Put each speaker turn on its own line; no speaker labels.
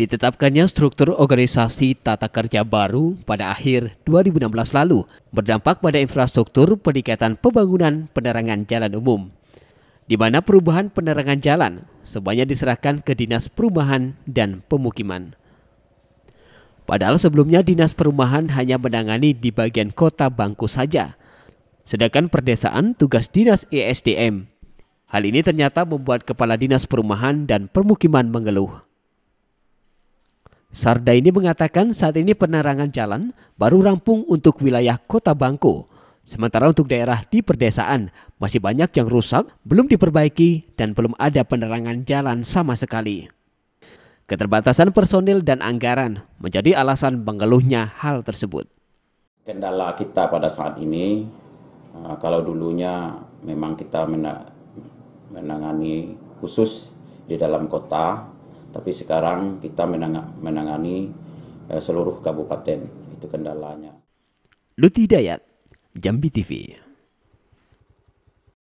Ditetapkannya struktur organisasi tata kerja baru pada akhir 2016 lalu berdampak pada infrastruktur peningkatan pembangunan penerangan jalan umum, di mana perubahan penerangan jalan sebanyak diserahkan ke Dinas Perumahan dan Pemukiman. Padahal sebelumnya Dinas Perumahan hanya menangani di bagian kota Bangku saja, sedangkan perdesaan tugas Dinas esdm. Hal ini ternyata membuat Kepala Dinas Perumahan dan Permukiman mengeluh. Sarda ini mengatakan saat ini penerangan jalan baru rampung untuk wilayah Kota Bangko. Sementara untuk daerah di perdesaan masih banyak yang rusak, belum diperbaiki dan belum ada penerangan jalan sama sekali. Keterbatasan personil dan anggaran menjadi alasan mengeluhnya hal tersebut.
Kendala kita pada saat ini, eh, kalau dulunya memang kita menangani khusus di dalam kota, tapi sekarang kita menangani eh, seluruh kabupaten. Itu kendalanya.
Luti Dayat, Jambi TV.